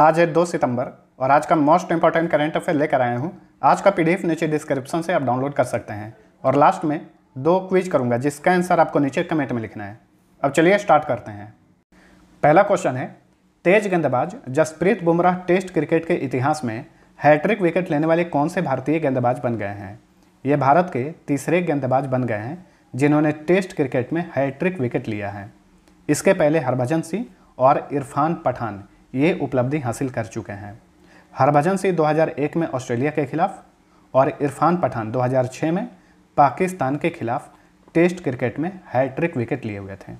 आज है दो सितंबर और आज का मोस्ट इंपॉर्टेंट करेंट अफेयर लेकर आया हूँ आज का पीडीएफ नीचे डिस्क्रिप्शन से आप डाउनलोड कर सकते हैं और लास्ट में दो क्विज करूँगा जिसका आंसर आपको नीचे कमेंट में लिखना है अब चलिए स्टार्ट करते हैं पहला क्वेश्चन है तेज गेंदबाज जसप्रीत बुमराह टेस्ट क्रिकेट के इतिहास में हैट्रिक विकेट लेने वाले कौन से भारतीय गेंदबाज बन गए हैं ये भारत के तीसरे गेंदबाज बन गए हैं जिन्होंने टेस्ट क्रिकेट में हैट्रिक विकेट लिया है इसके पहले हरभजन सिंह और इरफान पठान ये उपलब्धि हासिल कर चुके हैं हरभजन सिंह 2001 में ऑस्ट्रेलिया के खिलाफ और इरफान पठान 2006 में पाकिस्तान के खिलाफ टेस्ट क्रिकेट में हैट्रिक विकेट लिए हुए थे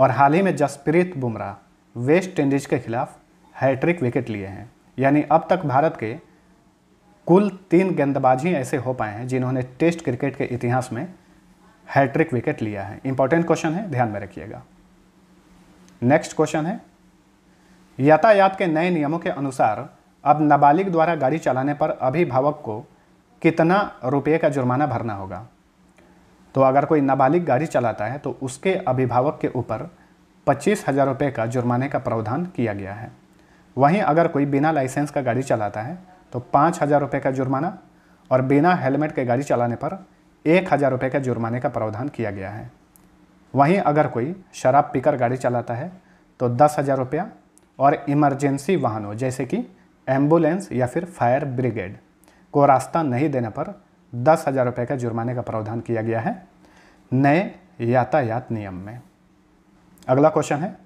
और हाल ही में जसप्रीत बुमराह वेस्ट इंडीज के खिलाफ हैट्रिक विकेट लिए हैं यानी अब तक भारत के कुल तीन गेंदबाज ही ऐसे हो पाए हैं जिन्होंने टेस्ट क्रिकेट के इतिहास में हैट्रिक विकेट लिया है इंपॉर्टेंट क्वेश्चन है ध्यान में रखिएगा नेक्स्ट क्वेश्चन है यातायात के नए नियमों के अनुसार अब नाबालिग द्वारा गाड़ी चलाने पर अभिभावक को कितना रुपये का जुर्माना भरना होगा तो अगर कोई नाबालिग गाड़ी चलाता है तो उसके अभिभावक के ऊपर पच्चीस हज़ार रुपये का जुर्माने का प्रावधान किया गया है वहीं अगर कोई बिना लाइसेंस का गाड़ी चलाता है तो पाँच हज़ार रुपये का जुर्माना और बिना हेलमेट के गाड़ी चलाने पर एक हज़ार रुपये का जुर्माने का प्रावधान किया गया है वहीं अगर कोई शराब पीकर गाड़ी चलाता है तो दस हज़ार रुपया और इमरजेंसी वाहनों जैसे कि एम्बुलेंस या फिर फायर ब्रिगेड को रास्ता नहीं देने पर दस हज़ार रुपये का जुर्माने का प्रावधान किया गया है नए यातायात नियम में अगला क्वेश्चन है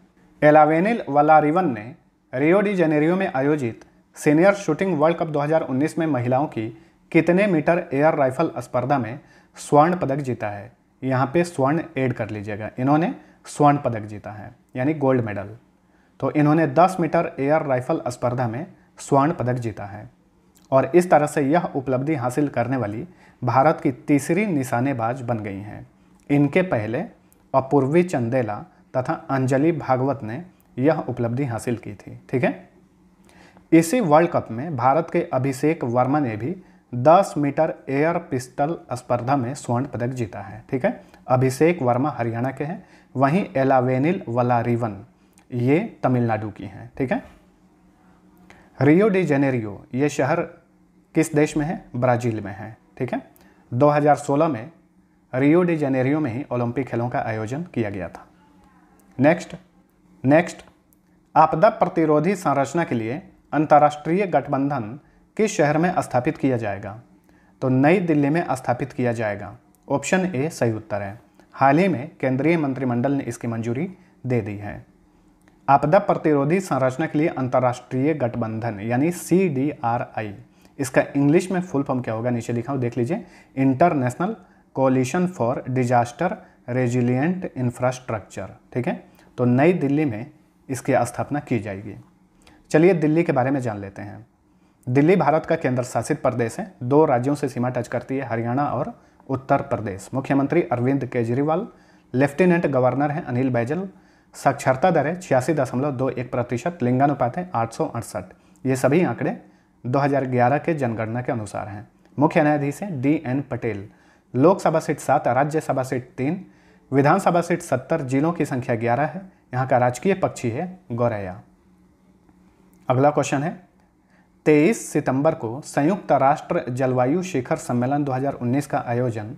एलावेनिल वलारिवन ने रियो डी जेनेरियो में आयोजित सीनियर शूटिंग वर्ल्ड कप 2019 में महिलाओं की कितने मीटर एयर राइफल स्पर्धा में स्वर्ण पदक जीता है यहाँ पे स्वर्ण ऐड कर लीजिएगा इन्होंने स्वर्ण पदक जीता है यानी गोल्ड मेडल तो इन्होंने 10 मीटर एयर राइफल स्पर्धा में स्वर्ण पदक जीता है और इस तरह से यह उपलब्धि हासिल करने वाली भारत की तीसरी निशानेबाज बन गई हैं इनके पहले अपूर्वी चंदेला तथा अंजलि भागवत ने यह उपलब्धि हासिल की थी ठीक है इसी वर्ल्ड कप में भारत के अभिषेक वर्मा ने भी 10 मीटर एयर पिस्टल स्पर्धा में स्वर्ण पदक जीता है ठीक है अभिषेक वर्मा हरियाणा के हैं वहीं एलावेनिल वलारीवन ये तमिलनाडु की हैं ठीक है रियो डी जेनेरियो ये शहर किस देश में है ब्राज़ील में है ठीक है 2016 में रियो डी जेनेरियो में ही ओलंपिक खेलों का आयोजन किया गया था नेक्स्ट नेक्स्ट आपदा प्रतिरोधी संरचना के लिए अंतर्राष्ट्रीय गठबंधन किस शहर में स्थापित किया जाएगा तो नई दिल्ली में स्थापित किया जाएगा ऑप्शन ए सही उत्तर है हाल ही में केंद्रीय मंत्रिमंडल ने इसकी मंजूरी दे दी है आपदा प्रतिरोधी संरचना के लिए अंतर्राष्ट्रीय गठबंधन यानी सी डी आर आई इसका इंग्लिश में फुल फॉर्म क्या होगा नीचे लिखा हो देख लीजिए international coalition for disaster resilient infrastructure ठीक है तो नई दिल्ली में इसकी स्थापना की जाएगी चलिए दिल्ली के बारे में जान लेते हैं दिल्ली भारत का केंद्र शासित प्रदेश है दो राज्यों से सीमा टच करती है हरियाणा और उत्तर प्रदेश मुख्यमंत्री अरविंद केजरीवाल लेफ्टिनेंट गवर्नर हैं अनिल बैजल साक्षरता दर है छियासी दशमलव दो एक प्रतिशत लिंगानुपात है आठ सौ अड़सठ ये सभी आंकड़े 2011 के जनगणना के अनुसार हैं मुख्य न्यायाधीश हैं D N Patel Lok Sabha seat सात राज्यसभा सीट तीन विधानसभा सीट सत्तर जिलों की संख्या ग्यारह है यहाँ का राजकीय पक्षी है गौरैया अगला क्वेश्चन है 23 सितंबर को संयुक्त राष्ट्र जलवायु शिखर सम्मेलन 2019 का आयोजन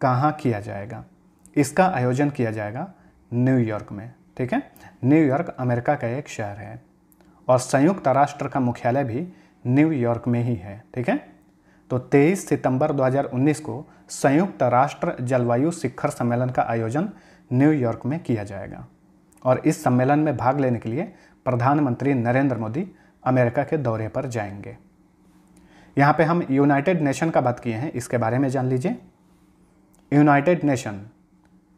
कहाँ किया जाएगा इसका आयोजन किया जाएगा न्यूयॉर्क में ठीक है न्यूयॉर्क अमेरिका का एक शहर है और संयुक्त राष्ट्र का मुख्यालय भी न्यूयॉर्क में ही है ठीक है तो 23 सितंबर 2019 को संयुक्त राष्ट्र जलवायु शिखर सम्मेलन का आयोजन न्यूयॉर्क में किया जाएगा और इस सम्मेलन में भाग लेने के लिए प्रधानमंत्री नरेंद्र मोदी अमेरिका के दौरे पर जाएंगे यहाँ पे हम यूनाइटेड नेशन का बात किए हैं इसके बारे में जान लीजिए यूनाइटेड नेशन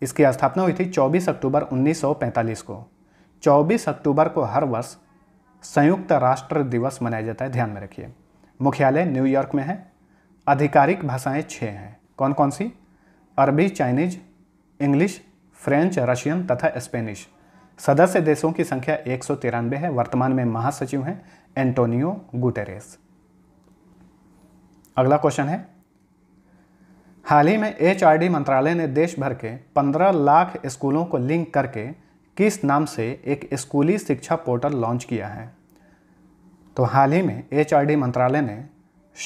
इसकी स्थापना हुई थी 24 अक्टूबर 1945 को 24 अक्टूबर को हर वर्ष संयुक्त राष्ट्र दिवस मनाया जाता है ध्यान में रखिए मुख्यालय न्यूयॉर्क में है आधिकारिक भाषाएं छः हैं कौन कौन सी अरबी चाइनीज इंग्लिश फ्रेंच रशियन तथा स्पेनिश सदस्य देशों की संख्या एक है वर्तमान में महासचिव हैं एंटोनियो गुटेरेस अगला क्वेश्चन है हाल ही में एचआरडी मंत्रालय ने देश भर के 15 लाख स्कूलों को लिंक करके किस नाम से एक स्कूली शिक्षा पोर्टल लॉन्च किया है तो हाल ही में एचआरडी मंत्रालय ने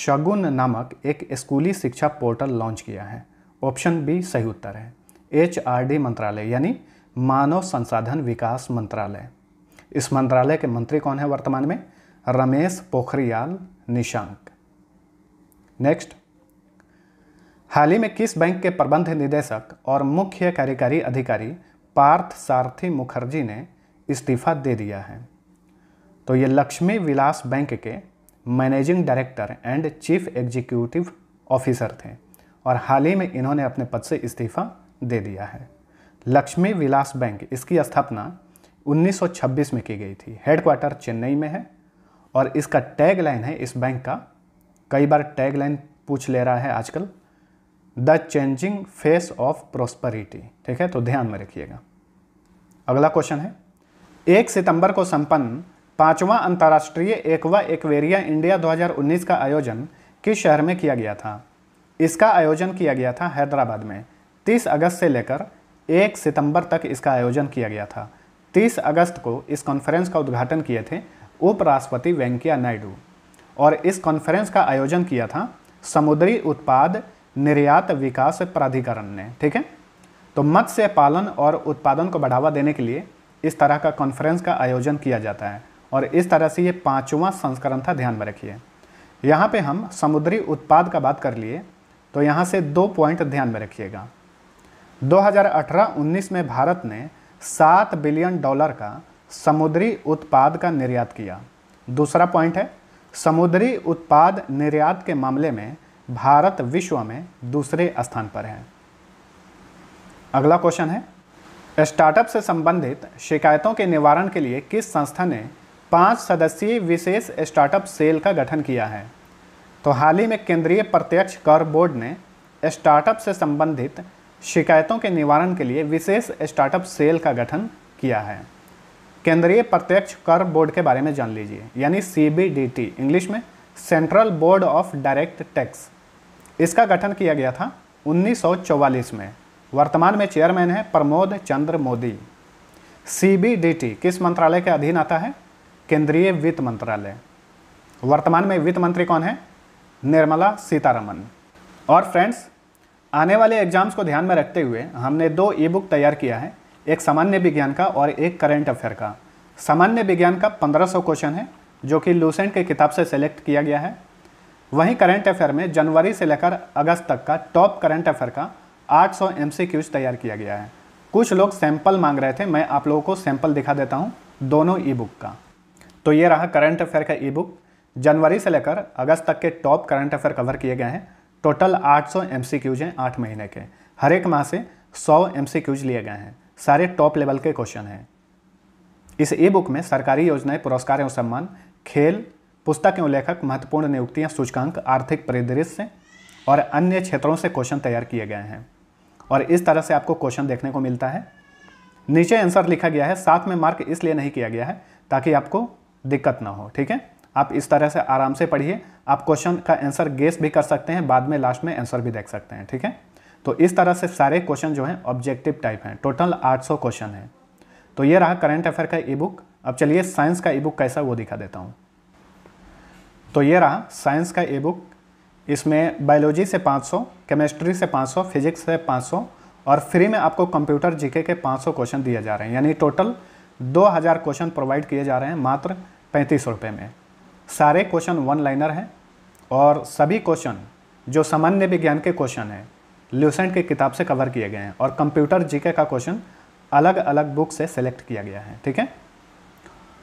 शगुन नामक एक स्कूली शिक्षा पोर्टल लॉन्च किया है ऑप्शन बी सही उत्तर है एचआरडी मंत्रालय यानी मानव संसाधन विकास मंत्रालय इस मंत्रालय के मंत्री कौन है वर्तमान में रमेश पोखरियाल निशंक नेक्स्ट हाल ही में किस बैंक के प्रबंध निदेशक और मुख्य कार्यकारी अधिकारी पार्थ सारथी मुखर्जी ने इस्तीफा दे दिया है तो ये लक्ष्मी विलास बैंक के managing director and chief executive officer थे और हाल ही में इन्होंने अपने पद से इस्तीफा दे दिया है लक्ष्मी विलास बैंक इसकी स्थापना 1926 में की गई थी हेडक्वार्टर चेन्नई में है और इसका टैगलाइन है इस बैंक का कई बार टैगलाइन पूछ ले रहा है आजकल the changing face of prosperity ठीक है तो ध्यान में रखिएगा अगला क्वेश्चन है एक सितंबर को संपन्न पांचवा अंतर्राष्ट्रीय एकवा एक्वेरिया इंडिया 2019 का आयोजन किस शहर में किया गया था इसका आयोजन किया गया था हैदराबाद में 30 अगस्त से लेकर 1 सितंबर तक इसका आयोजन किया गया था 30 अगस्त को इस कॉन्फ्रेंस का उद्घाटन किए थे उपराष्ट्रपति वेंकैया नायडू और इस कॉन्फ्रेंस का आयोजन किया था समुद्री उत्पाद निर्यात विकास प्राधिकरण ने ठीक है तो मत्स्य पालन और उत्पादन को बढ़ावा देने के लिए इस तरह का कॉन्फ्रेंस का आयोजन किया जाता है और इस तरह से ये पाँचवा संस्करण था ध्यान में रखिए यहाँ पे हम समुद्री उत्पाद का बात कर लिए तो यहाँ से दो पॉइंट ध्यान में रखिएगा 2018-19 में भारत ने सात बिलियन डॉलर का समुद्री उत्पाद का निर्यात किया दूसरा पॉइंट है समुद्री उत्पाद निर्यात के मामले में भारत विश्व में दूसरे स्थान पर है अगला क्वेश्चन है स्टार्टअप से संबंधित शिकायतों के निवारण के लिए किस संस्था ने पांच सदस्यीय विशेष स्टार्टअप सेल का गठन किया है तो हाल ही में केंद्रीय प्रत्यक्ष कर बोर्ड ने स्टार्टअप से संबंधित शिकायतों के निवारण के लिए विशेष स्टार्टअप सेल का गठन किया है केंद्रीय प्रत्यक्ष कर बोर्ड के बारे में जान लीजिए यानी सी इंग्लिश में central board of direct tax इसका गठन किया गया था 1944 में वर्तमान में चेयरमैन है प्रमोद चंद्र मोदी सीबीडीटी किस मंत्रालय के अधीन आता है केंद्रीय वित्त मंत्रालय वर्तमान में वित्त मंत्री कौन है निर्मला सीतारमन और फ्रेंड्स आने वाले एग्जाम्स को ध्यान में रखते हुए हमने दो ई बुक तैयार किया है एक सामान्य विज्ञान का और एक करेंट अफेयर का सामान्य विज्ञान का 1500 क्वेश्चन है जो कि लूसेंट के किताब से सेलेक्ट किया गया है वहीं करंट अफेयर में जनवरी से लेकर अगस्त तक का टॉप करंट अफेयर का 800 सौ तैयार किया गया है कुछ लोग सैंपल मांग रहे थे मैं आप लोगों को सैंपल दिखा देता हूँ दोनों ई बुक का तो ये रहा करंट अफेयर का ई बुक जनवरी से लेकर अगस्त तक के टॉप करंट अफेयर कवर किए गए हैं टोटल 800 सौ हैं आठ महीने के हर एक माह से 100 एम लिए गए हैं सारे टॉप लेवल के क्वेश्चन हैं इस ई बुक में सरकारी योजनाएं पुरस्कार एवं सम्मान खेल पुस्तक एवं लेखक महत्वपूर्ण नियुक्तियाँ सूचकांक आर्थिक परिदृश्य और अन्य क्षेत्रों से क्वेश्चन तैयार किए गए हैं और इस तरह से आपको क्वेश्चन देखने को मिलता है नीचे आंसर लिखा गया है साथ में मार्क इसलिए नहीं किया गया है ताकि आपको दिक्कत ना हो ठीक है आप इस तरह से आराम से पढ़िए आप क्वेश्चन का आंसर गेस भी कर सकते हैं बाद में लास्ट में आंसर भी देख सकते हैं ठीक है तो इस तरह से सारे क्वेश्चन जो हैं ऑब्जेक्टिव टाइप हैं टोटल 800 क्वेश्चन हैं तो ये रहा करंट अफेयर का ई बुक अब चलिए साइंस का ई बुक कैसा वो दिखा देता हूँ तो ये रहा साइंस का ई बुक इसमें बायोलॉजी से 500, केमिस्ट्री से 500, फिजिक्स से 500 और फ्री में आपको कंप्यूटर जीके के 500 क्वेश्चन दिए जा रहे हैं यानी टोटल 2000 क्वेश्चन प्रोवाइड किए जा रहे हैं मात्र पैंतीस रुपये में सारे क्वेश्चन वन लाइनर हैं और सभी क्वेश्चन जो सामान्य विज्ञान के क्वेश्चन हैं ल्यूसेंट की किताब से कवर किए गए हैं और कंप्यूटर जीके का क्वेश्चन अलग अलग बुक से सेलेक्ट किया गया है ठीक है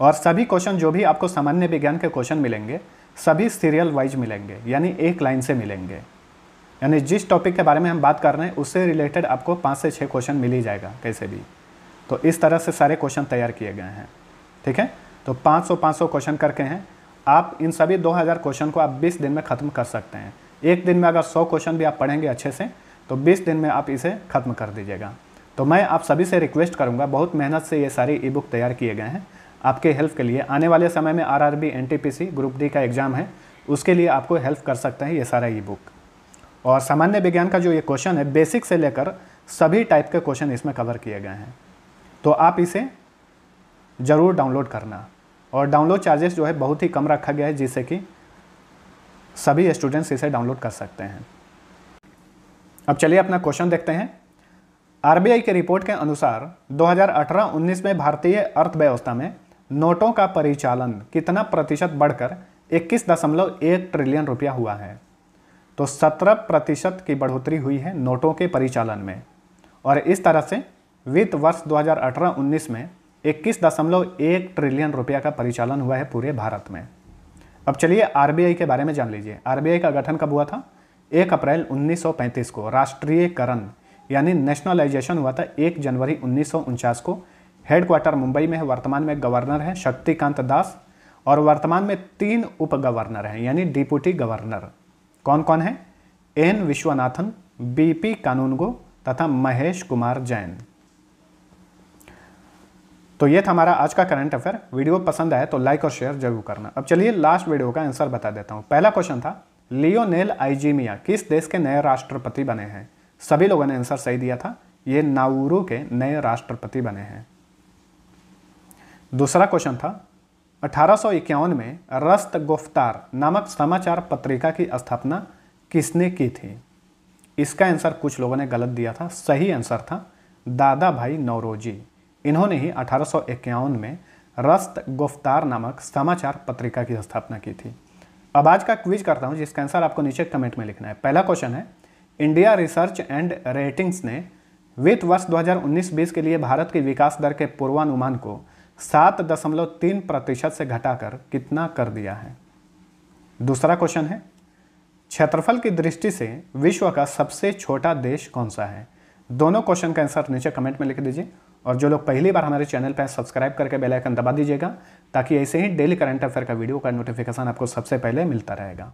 और सभी क्वेश्चन जो भी आपको सामान्य विज्ञान के क्वेश्चन मिलेंगे सभी सीरियल वाइज मिलेंगे यानी एक लाइन से मिलेंगे यानी जिस टॉपिक के बारे में हम बात कर रहे हैं उससे रिलेटेड आपको पाँच से छः क्वेश्चन मिल ही जाएगा कैसे भी तो इस तरह से सारे क्वेश्चन तैयार किए गए हैं ठीक है तो 500 500 क्वेश्चन करके हैं आप इन सभी 2000 क्वेश्चन को आप 20 दिन में ख़त्म कर सकते हैं एक दिन में अगर 100 क्वेश्चन भी आप पढ़ेंगे अच्छे से तो 20 दिन में आप इसे ख़त्म कर दीजिएगा तो मैं आप सभी से रिक्वेस्ट करूँगा बहुत मेहनत से ये सारी ई बुक तैयार किए गए हैं आपके हेल्प के लिए आने वाले समय में R R B N group D का एग्ज़ाम है उसके लिए आपको हेल्प कर सकता है ये सारा ई बुक और सामान्य विज्ञान का जो ये क्वेश्चन है बेसिक से लेकर सभी टाइप के क्वेश्चन इसमें कवर किए गए हैं तो आप इसे ज़रूर डाउनलोड करना और डाउनलोड चार्जेस जो है बहुत ही कम रखा गया है जिससे कि सभी स्टूडेंट्स इसे डाउनलोड कर सकते हैं अब चलिए अपना क्वेश्चन देखते हैं आरबीआई के रिपोर्ट के अनुसार 2018-19 में भारतीय अर्थव्यवस्था में नोटों का परिचालन कितना प्रतिशत बढ़कर इक्कीस दशमलव एक ट्रिलियन रुपया हुआ है तो सत्रह प्रतिशत की बढ़ोतरी हुई है नोटों के परिचालन में और इस तरह से वित्त वर्ष 2018-19 में इक्कीस दशमलव एक ट्रिलियन रुपया का परिचालन हुआ है पूरे भारत में अब चलिए आरबीआई के बारे में जान लीजिए आरबीआई का गठन कब हुआ था एक अप्रैल 1935 को राष्ट्रीयकरण यानी नेशनलाइजेशन हुआ था एक जनवरी उन्नीस को हेडक्वार्टर मुंबई में है वर्तमान में गवर्नर हैं शक्तिकांत दास और वर्तमान में तीन उप गवर्नर हैं यानी डिप्यूटी गवर्नर कौन कौन है एन विश्वनाथन बीपी कानूनगो तथा महेश कुमार जैन तो ये था हमारा आज का करंट अफेयर वीडियो पसंद आए तो लाइक और शेयर जरूर करना अब चलिए लास्ट वीडियो का आंसर बता देता हूँ पहला क्वेश्चन था लियोनेल आइजीमिया किस देश के नए राष्ट्रपति बने हैं सभी लोगों ने आंसर सही दिया था ये नाउरू के नए राष्ट्रपति बने हैं दूसरा क्वेश्चन था अठारह में रस्त गुफ्तार नामक समाचार पत्रिका की स्थापना किसने की थी इसका आंसर कुछ लोगों ने गलत दिया था सही आंसर था दादा भाई नौरोजी इन्होंने ही अठारह में रस्त गुफ्तार नामक समाचार पत्रिका की स्थापना की थी अब आज का क्विज करता हूँ जिसका आंसर आपको नीचे कमेंट में लिखना है पहला क्वेश्चन है इंडिया रिसर्च एंड रेटिंग्स ने वित्त वर्ष 2019-20 के लिए भारत की विकास दर के पूर्वानुमान को सात दशमलव तीन प्रतिशत से घटाकर कितना कर दिया है दूसरा क्वेश्चन है क्षेत्रफल की दृष्टि से विश्व का सबसे छोटा देश कौन सा है दोनों क्वेश्चन का आंसर नीचे कमेंट में लिख दीजिए और जो लोग पहली बार हमारे चैनल पर सब्सक्राइब करके बेल आइकन दबा दीजिएगा ताकि ऐसे ही डेली करंट अफेयर का वीडियो का नोटिफिकेशन आपको सबसे पहले मिलता रहेगा